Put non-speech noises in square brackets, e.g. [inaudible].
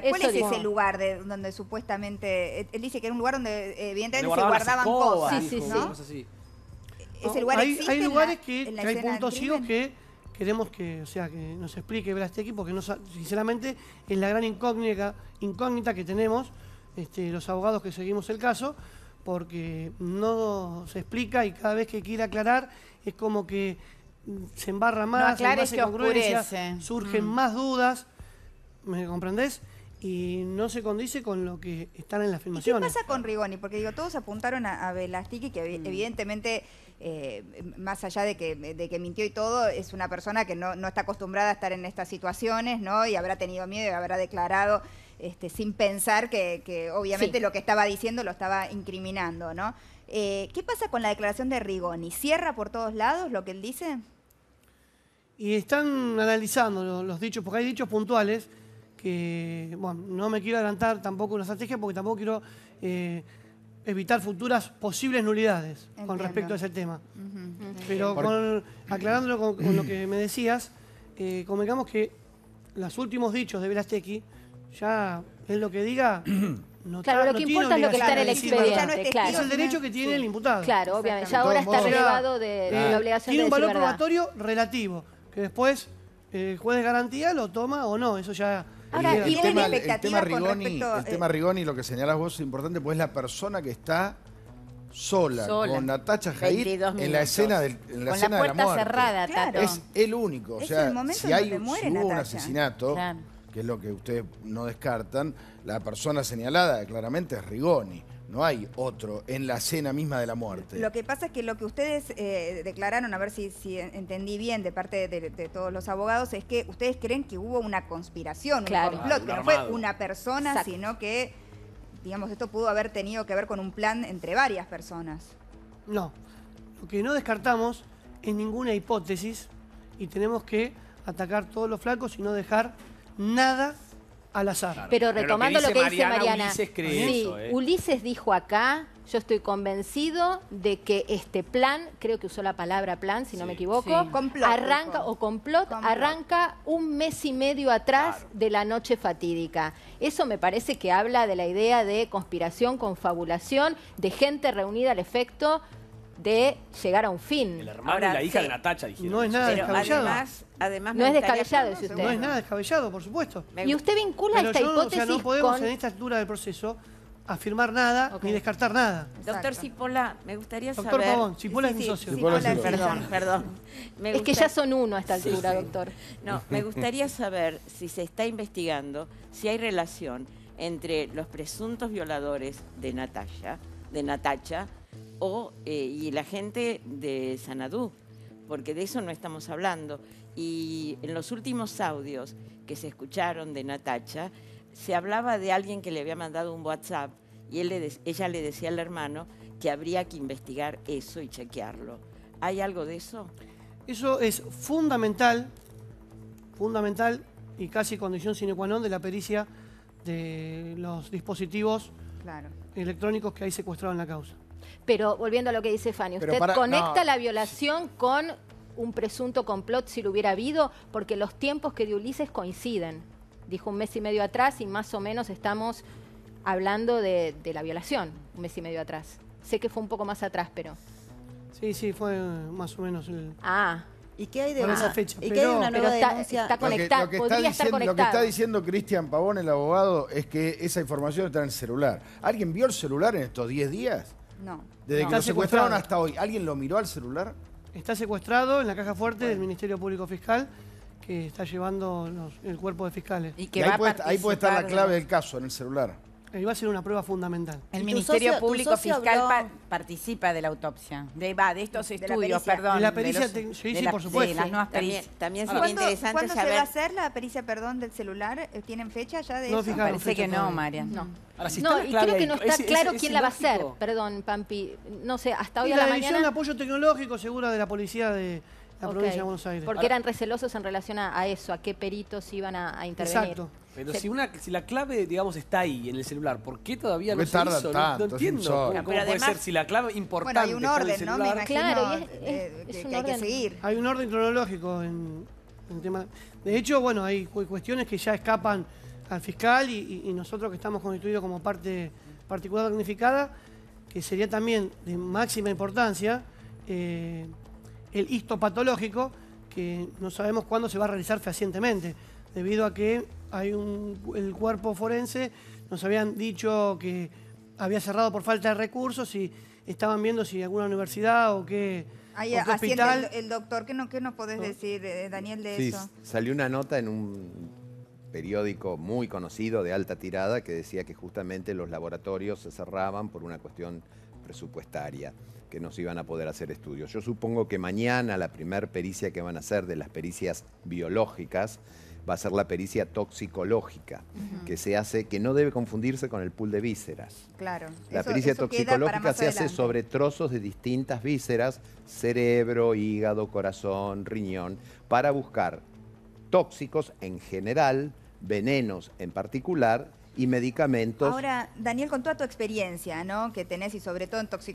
¿Cuál es ese lugar de, donde supuestamente... Eh, él dice que era un lugar donde eh, evidentemente se guardaban cosas, sí, ¿no? sí, lugar hay, existe hay lugares que, hay puntos ciegos que queremos que, o sea, que nos explique equipo, porque no, sinceramente es la gran incógnita, incógnita que tenemos este, los abogados que seguimos el caso, porque no se explica y cada vez que quiere aclarar es como que se embarra más, no, surgen mm. más dudas, ¿me comprendés? y no se condice con lo que están en las filmaciones. ¿Qué pasa con Rigoni? Porque digo, todos apuntaron a, a que mm. evidentemente, eh, más allá de que, de que, mintió y todo, es una persona que no, está acostumbrada a estar en estas situaciones, ¿no? Y habrá tenido miedo y habrá declarado este, sin pensar que, obviamente lo que estaba diciendo lo estaba incriminando, ¿no? Eh, ¿Qué pasa con la declaración de Rigoni? ¿Cierra por todos lados lo que él dice? Y están analizando los dichos, porque hay dichos puntuales que, bueno, no me quiero adelantar tampoco una estrategia porque tampoco quiero eh, evitar futuras posibles nulidades con respecto a ese tema. Pero aclarándolo con, lo que me decías, eh, convengamos que los últimos dichos de Velastequi, ya es lo que diga, [clears throat] no claro, lo que importa es lo que está en el expediente. Es el derecho que tiene el imputado. Claro, obviamente. Ya ahora está relevado de, de, la obligación Tiene un valor probatorio relativo, que después el juez de garantía lo toma o no. Eso ya Ahora, el, y tema, Rigoni, el tema eh? Rigoni, lo que señalas vos es importante, pues es la persona que está sola, con Natacha Jair en la escena, del, la puerta de la cerrada, Es el único. O sea, si hay hubo un asesinato, que es lo que ustedes no descartan, la persona señalada claramente es Rigoni. No hay otro en la cena misma de la muerte. Lo que pasa es que lo que ustedes eh, declararon, a ver si, entendí bien de parte de, todos los abogados, es que ustedes creen que hubo una conspiración, un complot, que no fue una persona, sino que, digamos, esto pudo haber tenido que ver con un plan entre varias personas. No, lo que no descartamos es ninguna hipótesis y tenemos que atacar todos los flacos y no dejar nada al Pero retomando lo que dice, Mariana, Ulises, sí, ¿eh? Ulises dijo acá, yo estoy convencido de que este plan, creo que usó la palabra plan, si no me equivoco, arranca o complot, arranca un mes y medio atrás de la noche fatídica. Eso me parece que habla de la idea de conspiración, confabulación, de gente reunida al efecto de llegar a un fin. El hermano y la hija de Natacha, dijeron. No es nada descabellado. Además, no es descabellado, dice usted. No es nada descabellado, por supuesto. Y usted vincula esta hipótesis o no podemos en esta altura del proceso afirmar nada ni descartar nada. Doctor Cipolla, me gustaría saber... Doctor Pabón, Cipolla es mi socio. perdón, perdón. Es que ya son uno a esta altura, doctor. No, me gustaría saber si se está investigando, si hay relación entre los presuntos violadores de Natacha de Natacha o, eh, y la gente de Sanadú, porque de eso no estamos hablando. Y en los últimos audios que se escucharon de Natacha, se hablaba de alguien que le había mandado un WhatsApp y él ella le decía al hermano que habría que investigar eso y chequearlo. ¿Hay algo de eso? Eso es fundamental, fundamental y casi condición sine qua non de la pericia de los dispositivos claro. electrónicos que hay secuestrados en la causa. Pero volviendo a lo que dice Fanny, usted conecta la violación con un presunto complot si lo hubiera habido, porque los tiempos que de Ulises coinciden. Dijo un mes y medio atrás y más o menos estamos hablando de, la violación, un mes y medio atrás. Sé que fue un poco más atrás, pero... Sí, sí, fue más o menos el... Ah, ¿Y qué hay de, una, ¿y qué una nueva está, Está conectada, lo que, está diciendo, Lo que está diciendo Cristian Pavón, el abogado, es que esa información está en el celular. ¿Alguien vio el celular en estos 10 días? No. Desde que lo secuestraron hasta hoy, ¿alguien lo miró al celular? Está secuestrado en la caja fuerte del Ministerio Público Fiscal que está llevando el cuerpo de fiscales. Y ahí puede estar la clave del caso, en el celular. Iba a ser una prueba fundamental. El Ministerio Público Fiscal participa de la autopsia, de, va, de estos estudios, perdón. De la pericia, sí, sí, por supuesto. Sí, las nuevas pericias. También, también sería interesante ¿cuándo se va a hacer la pericia, perdón, del celular? Eh, ¿Tienen fecha ya de no, eso? Parece que no, María. No. no, y creo que no está claro quién la va a hacer, perdón, Pampi. No sé, hasta hoy a la, la mañana... La División de Apoyo Tecnológico, segura, de la Policía de... La provincia de Buenos Aires. Porque eran recelosos en relación a, eso, a qué peritos iban a, a intervenir. Exacto. Pero si, una, si la clave, digamos, está ahí, en el celular, ¿por qué todavía no se hizo? No- entiendo. ¿Cómo, puede ser? Si la clave importante hay un orden, ¿no? Claro, hay Hay un orden cronológico en, el tema. De hecho, bueno, hay cuestiones que ya escapan al fiscal y, nosotros que estamos constituidos como parte particular damnificada, que sería también de máxima importancia eh, el histopatológico, que no sabemos cuándo se va a realizar fehacientemente debido a que hay un, el cuerpo forense nos habían dicho que había cerrado por falta de recursos y estaban viendo si alguna universidad o qué, Ahí, hospital. El, doctor, ¿qué, no, nos podés oh. decir, eh, Daniel, de sí, Salió una nota en un periódico muy conocido de alta tirada que decía que justamente los laboratorios se cerraban por una cuestión presupuestaria, que no se iban a poder hacer estudios. Yo supongo que mañana la primer pericia que van a hacer de las pericias biológicas va a ser la pericia toxicológica, que se hace, que no debe confundirse con el pool de vísceras. Claro. La pericia toxicológica se hace sobre trozos de distintas vísceras, cerebro, hígado, corazón, riñón, para buscar tóxicos en general, venenos en particular, y medicamentos. Ahora, Daniel, con toda tu experiencia, ¿no? Que tenés y sobre todo en toxicología.